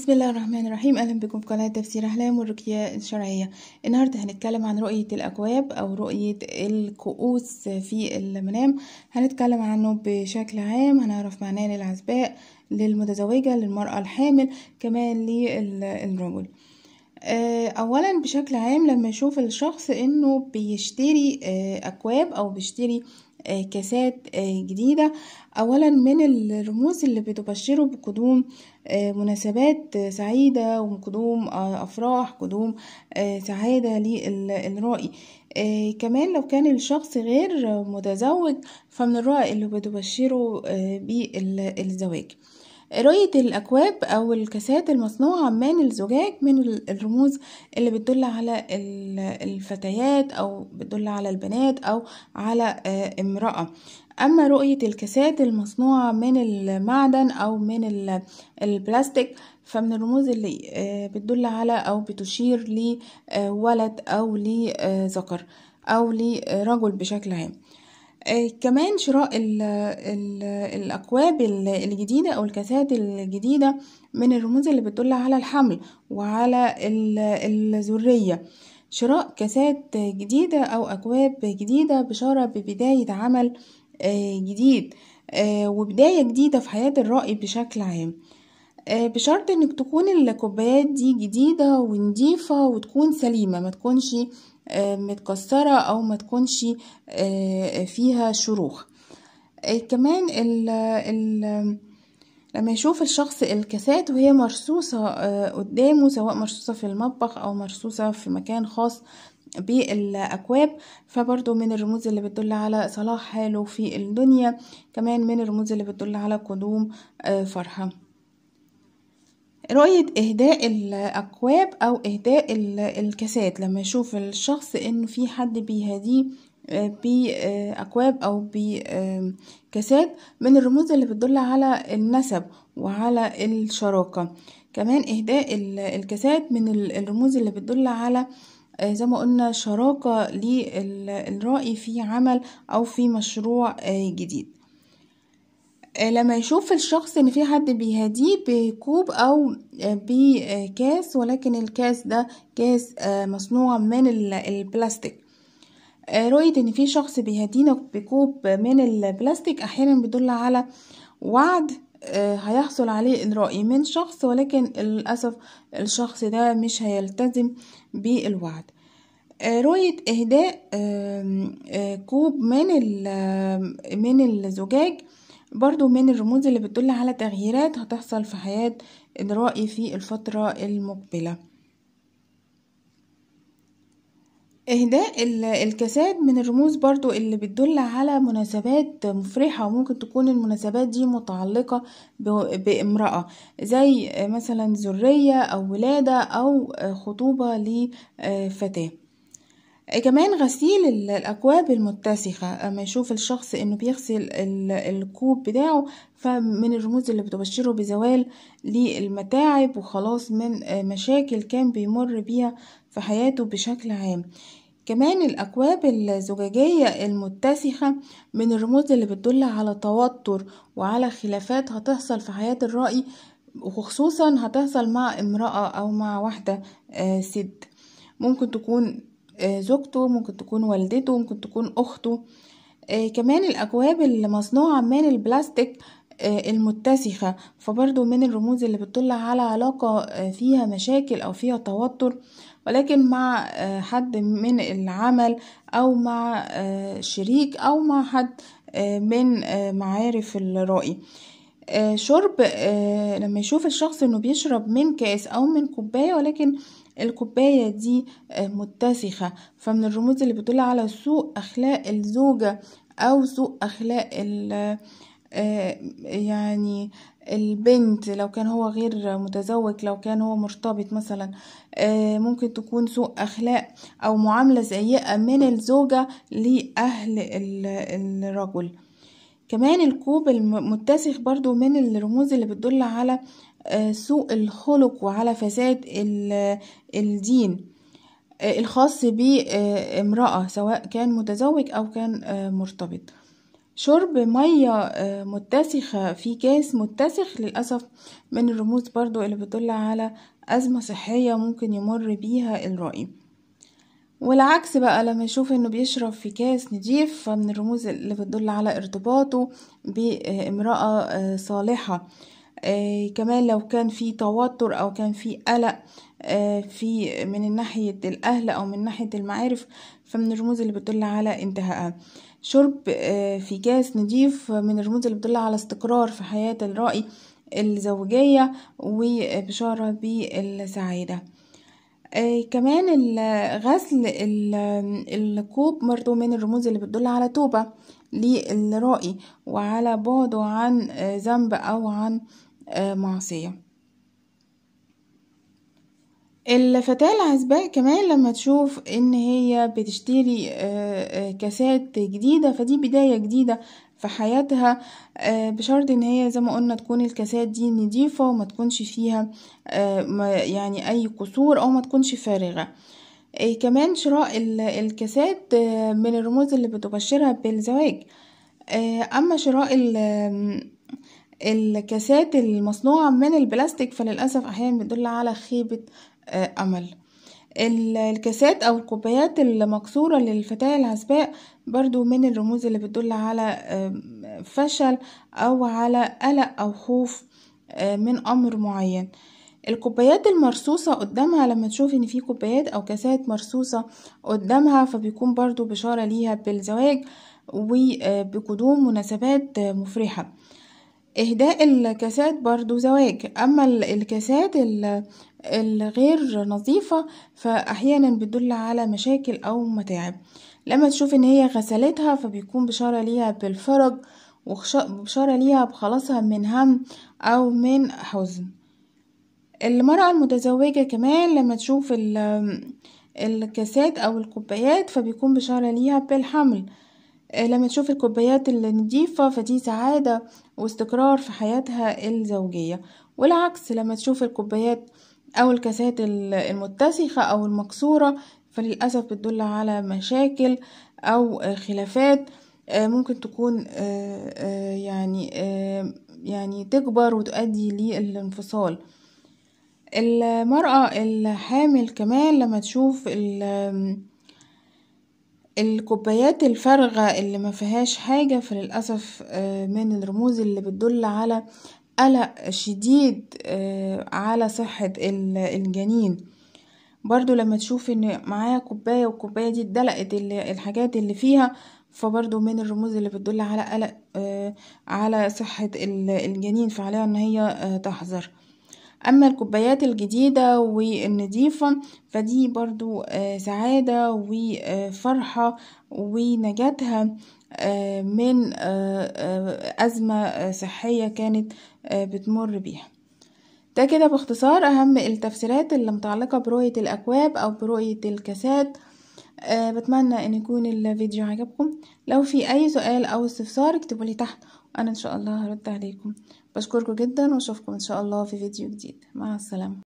بسم الله الرحمن الرحيم اهلا بكم في قناه تفسير احلام والرقيه الشرعيه النهارده هنتكلم عن رؤيه الاكواب او رؤيه الكؤوس في المنام هنتكلم عنه بشكل عام هنعرف معناه للعزباء للمتزوجه للمراه الحامل كمان للرجل آه، اولا بشكل عام لما يشوف الشخص انه بيشتري آه، اكواب او بيشتري آه، كاسات آه، جديدة أولا من الرموز اللي بتبشره بقدوم آه، مناسبات سعيدة وقدوم أفراح قدوم سعادة للرائي كمان لو كان الشخص غير متزوج فمن الرائي اللي بتبشره بالزواج رؤية الأكواب أو الكاسات المصنوعة من الزجاج من الرموز اللي بتدل على الفتيات أو بتدل على البنات أو على آه، امرأة أما رؤية الكاسات المصنوعة من المعدن أو من البلاستيك فمن الرموز اللي آه، بتدل على أو بتشير لولد آه، أو لذكر أو لرجل بشكل عام آه، كمان شراء الـ الـ الأكواب الجديدة أو الكاسات الجديدة من الرموز اللي بتدل على الحمل وعلى الذرية شراء كاسات جديدة أو أكواب جديدة بشارة ببداية عمل آه، جديد آه، وبداية جديدة في حياة الرائي بشكل عام آه، بشرط انك تكون الكوبايات دي جديدة ونضيفة وتكون سليمة ما تكونش آه، متكسرة او ما تكونش آه، فيها شروخ كمان الـ الـ لما يشوف الشخص الكاسات وهي مرصوصة قدامه سواء مرصوصة في المطبخ او مرصوصة في مكان خاص بالاكواب فبرضو من الرموز اللي بتدل على صلاح حاله في الدنيا كمان من الرموز اللي بتدل على قدوم فرحة رؤية إهداء الأكواب أو إهداء الكاسات لما يشوف الشخص إنه في حد بيهدي آه، بأكواب أو بكاسات من الرموز اللي بتدل على النسب وعلى الشراكة كمان إهداء الكاسات من الرموز اللي بتدل على آه، زي ما قلنا شراكة للرأي في عمل أو في مشروع آه، جديد آه، لما يشوف الشخص ان في حد بيهديه بكوب او آه، بكاس ولكن الكاس ده كاس آه، مصنوع من البلاستيك رؤية ان في شخص بيهدينا بكوب من البلاستيك احيانا بيدل على وعد هيحصل عليه الرأي من شخص ولكن للأسف الشخص ده مش هيلتزم بالوعد رؤية إهداء كوب من من الزجاج برضو من الرموز اللي بتدل على تغييرات هتحصل في حياة الرائي في الفترة المقبلة إهداء الكساد من الرموز برضو اللي بتدل على مناسبات مفرحة وممكن تكون المناسبات دي متعلقة بامرأة زي مثلا ذرية أو ولادة أو خطوبة لفتاة كمان غسيل الأكواب المتسخة أما يشوف الشخص إنه بيغسل الكوب بتاعه فمن الرموز اللي بتبشره بزوال للمتاعب وخلاص من مشاكل كان بيمر بيها في حياته بشكل عام كمان الأكواب الزجاجية المتسخة من الرموز اللي بتدل على توتر وعلى خلافات هتحصل في حياة الرأي وخصوصا هتحصل مع امرأة أو مع واحدة آه، ست ممكن تكون آه، زوجته ممكن تكون والدته ممكن تكون أخته آه، كمان الأكواب المصنوعة من البلاستيك آه، المتسخة فبرضو من الرموز اللي بتطل على علاقة فيها مشاكل أو فيها توتر ولكن مع حد من العمل أو مع شريك أو مع حد من معارف الرأي آه، شرب آه، لما يشوف الشخص انه بيشرب من كاس او من كوبايه ولكن الكوبايه دي آه، متسخه فمن الرموز اللي بتدل على سوء اخلاق الزوجه او سوء اخلاق يعني البنت لو كان هو غير متزوج لو كان هو مرتبط مثلا ممكن تكون سوء اخلاق او معامله سيئه من الزوجه لاهل الرجل كمان الكوب المتسخ برضو من الرموز اللي بتدل على آه، سوء الخلق وعلى فساد الدين آه، الخاص بامرأة آه، سواء كان متزوج أو كان مرتبط شرب مية متسخة في كاس متسخ للأسف من الرموز برضو اللي بتدل على أزمة صحية ممكن يمر بيها الرأي والعكس بقى لما يشوف انه بيشرب في كاس نضيف فمن الرموز اللي بتدل على ارتباطه بامرأة آه، صالحة آه، كمان لو كان في توتر او كان في قلق آه، في من ناحية الاهل او من ناحية المعارف فمن الرموز اللي بتدل على انتهاء شرب في كاس نضيف من الرموز اللي بتدل على استقرار في حياة الرأي الزوجية وبشارة بالسعادة آه كمان غسل الكوب برضو من الرموز اللي بتدل على توبة للرائي وعلى بعده عن آه، ذنب أو عن آه، معصية الفتاة العزباء كمان لما تشوف ان هي بتشتري آه، كاسات جديدة فدي بداية جديدة في حياتها آه، بشرط ان هي زي ما قلنا تكون الكاسات دي نضيفة وما تكونش فيها آه، يعني اي كسور او ما تكونش فارغة آه، كمان شراء الكاسات من الرموز اللي بتبشرها بالزواج اما شراء الكاسات المصنوعة من البلاستيك فللأسف احيانا بتدل على خيبة امل الكاسات او الكوبايات المكسورة للفتاة العزباء برضو من الرموز اللي بتدل على فشل او على قلق او خوف آه، من امر معين الكوبايات المرصوصة قدامها لما تشوف ان في كوبايات او كاسات مرصوصة قدامها فبيكون برضو بشارة ليها بالزواج وبقدوم آه، مناسبات مفرحة إهداء الكاسات برضو زواج أما الكاسات الغير نظيفة فأحيانا بتدل على مشاكل أو متاعب لما تشوف إن هي غسلتها فبيكون بشارة ليها بالفرج وبشارة ليها بخلاصها من هم أو من حزن المرأة المتزوجة كمان لما تشوف الكاسات أو الكوبايات فبيكون بشارة ليها بالحمل آه، لما تشوف الكوبايات النضيفة فدي سعادة واستقرار في حياتها الزوجية والعكس لما تشوف الكوبايات أو الكاسات المتسخة أو المكسورة فللأسف بتدل على مشاكل أو خلافات آه، ممكن تكون آه، يعني يعني تكبر وتؤدي للانفصال المرأة الحامل كمان لما تشوف الكوبايات الفارغة اللي ما فيهاش حاجة فللأسف آه، من الرموز اللي بتدل على قلق شديد آه، على صحة الجنين برضو لما تشوف ان معايا كوباية والكوباية دي اتدلقت الحاجات اللي فيها فبرضو من الرموز اللي بتدل على قلق آه، على صحة الجنين فعليها ان هي تحذر أما الكوبايات الجديدة والنظيفة فدي برضو آه، سعادة وفرحة ونجاتها آه، من آه، أزمة صحية كانت بتمر بيها ده كده باختصار أهم التفسيرات اللي متعلقة برؤية الأكواب أو برؤية الكاسات أه بتمنى ان يكون الفيديو عجبكم لو في اي سؤال او استفسار اكتبوا لي تحت انا ان شاء الله هرد عليكم بشكركم جدا واشوفكم ان شاء الله في فيديو جديد مع السلامه